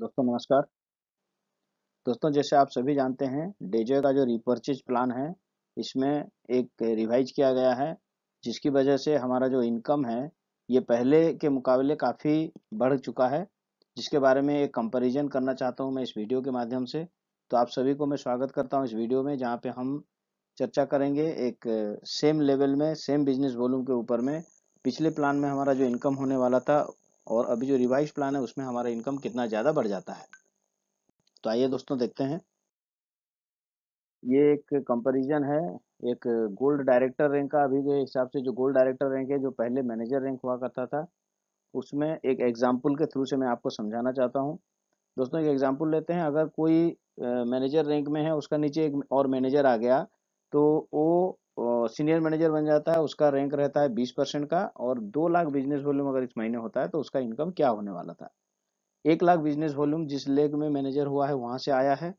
दोस्तों नमस्कार दोस्तों जैसे आप सभी जानते हैं डेजो का जो रिपर्चेज प्लान है इसमें एक रिवाइज किया गया है जिसकी वजह से हमारा जो इनकम है ये पहले के मुकाबले काफ़ी बढ़ चुका है जिसके बारे में एक कंपैरिजन करना चाहता हूँ मैं इस वीडियो के माध्यम से तो आप सभी को मैं स्वागत करता हूँ इस वीडियो में जहाँ पे हम चर्चा करेंगे एक सेम लेवल में सेम बिजनेस वॉल्यूम के ऊपर में पिछले प्लान में हमारा जो इनकम होने वाला था और अभी जो रिवाइज प्लान है उसमें हमारा इनकम कितना ज़्यादा बढ़ जाता है तो आइए दोस्तों देखते हैं ये एक कंपैरिजन है एक गोल्ड डायरेक्टर रैंक का अभी के हिसाब से जो गोल्ड डायरेक्टर रैंक है जो पहले मैनेजर रैंक हुआ करता था उसमें एक एग्जाम्पल के थ्रू से मैं आपको समझाना चाहता हूँ दोस्तों एक एग्जाम्पल लेते हैं अगर कोई मैनेजर रैंक में है उसका नीचे एक और मैनेजर आ गया तो वो सीनियर मैनेजर बन जाता है उसका रैंक रहता है बीस परसेंट का और दो लाख बिजनेस वॉल्यूम अगर इस महीने होता है तो उसका इनकम क्या होने वाला था एक लाख बिजनेस वॉल्यूम जिस लेग में मैनेजर हुआ है वहाँ से आया है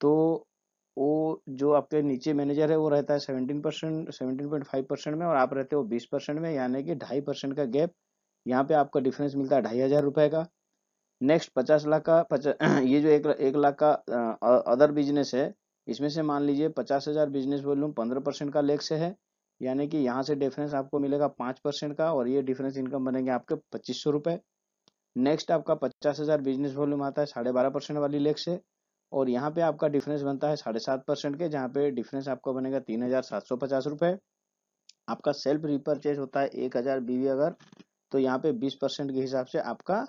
तो वो जो आपके नीचे मैनेजर है वो रहता है seventeen percent seventeen point five percent में और आप रहते हो बीस परसेंट में यानी कि ढाई परसेंट का गैप यहाँ पे आपका डिफरेंस मिलता है ढाई हज़ार रुपये का नेक्स्ट पचास लाख का पचास ये जो एक, एक लाख का अदर बिजनेस है इसमें से मान लीजिए पचास हज़ार बिजनेस वॉल्यूम पंद्रह परसेंट का लेख से है यानी कि यहाँ से डिफरेंस आपको मिलेगा पाँच परसेंट का और ये डिफरेंस इनकम बनेंगे आपके पच्चीस सौ रुपये नेक्स्ट आपका पचास हज़ार बिजनेस वॉल्यूम आता है साढ़े बारह परसेंट वाली लेख से और यहाँ पे आपका डिफरेंस बनता है साढ़े सात परसेंट के जहाँ पे डिफरेंस आपका बनेगा तीन हज़ार सात सौ पचास रुपये आपका सेल्फ रिपर्चेज होता है एक हज़ार बीवी अगर तो यहाँ पे बीस परसेंट के हिसाब से आपका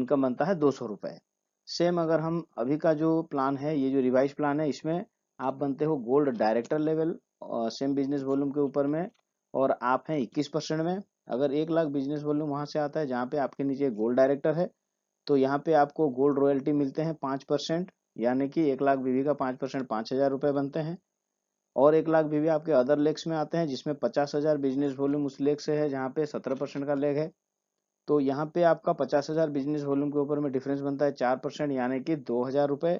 इनकम बनता है दो सौ रुपये सेम अगर हम अभी का जो प्लान है ये जो रिवाइज प्लान है इसमें आप बनते हो gold director level same business volume के ऊपर में और आप हैं इक्कीस परसेंट में अगर एक लाख बिजनेस वॉल्यूम वहाँ से आता है जहाँ पे आपके नीचे गोल्ड डायरेक्टर है तो यहाँ पे आपको गोल्ड रॉयल्टी मिलते हैं पाँच परसेंट यानी कि एक लाख बीवी का पाँच परसेंट पाँच हज़ार रुपये बनते हैं और एक लाख बीवी आपके अदर लेग्स में आते हैं जिसमें पचास हज़ार बिजनेस वॉल्यूम उस लेग से है जहाँ पे सत्रह परसेंट का लेग है तो यहाँ पे आपका पचास हज़ार बिजनेस वॉल्यूम के ऊपर में डिफरेंस बनता है चार परसेंट यानी कि दो हज़ार रुपए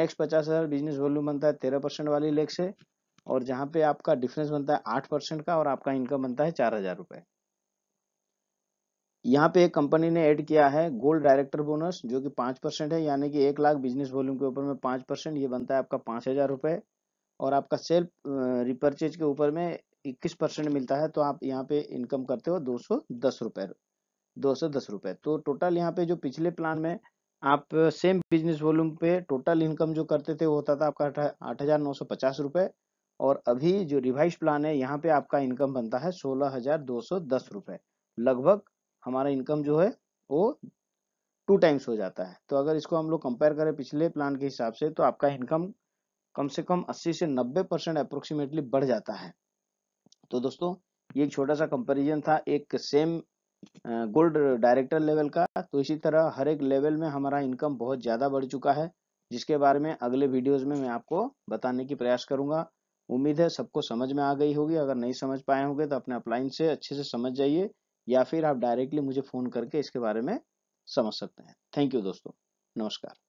नेक्स्ट पचास हज़ार बिजनेस वॉल्यूम बनता है तेरह परसेंट वाली लेग से और जहाँ पे आपका डिफरेंस बनता है आठ परसेंट का और आपका इनकम बनता है चार हज़ार रुपए यहाँ पे एक कंपनी ने ऐड किया है गोल्ड डायरेक्टर बोनस जो कि पांच है यानी कि एक लाख बिजनेस वॉल्यूम के ऊपर में पांच ये बनता है आपका पांच और आपका सेल्फ रिपर्चेज के ऊपर में इक्कीस मिलता है तो आप यहाँ पे इनकम करते हो दो सौ दो सौ दस रुपये तो टोटल यहाँ पे जो पिछले प्लान में आप सेम बिजनेस वॉल्यूम पे टोटल इनकम जो करते थे वो होता था आपका आठ हज़ार नौ सौ पचास रुपये और अभी जो रिवाइज प्लान है यहाँ पे आपका इनकम बनता है सोलह हज़ार दो सौ दस रुपये लगभग हमारा इनकम जो है वो टू टाइम्स हो जाता है तो अगर इसको हम लोग कंपेयर करें पिछले प्लान के हिसाब से तो आपका इनकम कम से कम 80 से 90 परसेंट अप्रोक्सीमेटली बढ़ जाता है तो दोस्तों ये छोटा सा कंपैरिजन था एक सेम गोल्ड डायरेक्टर लेवल का तो इसी तरह हर एक लेवल में हमारा इनकम बहुत ज़्यादा बढ़ चुका है जिसके बारे में अगले वीडियोस में मैं आपको बताने की प्रयास करूंगा उम्मीद है सबको समझ में आ गई होगी अगर नहीं समझ पाए होंगे तो अपने अपलाइन से अच्छे से समझ जाइए या फिर आप डायरेक्टली मुझे फ़ोन करके इसके बारे में समझ सकते हैं थैंक यू दोस्तों नमस्कार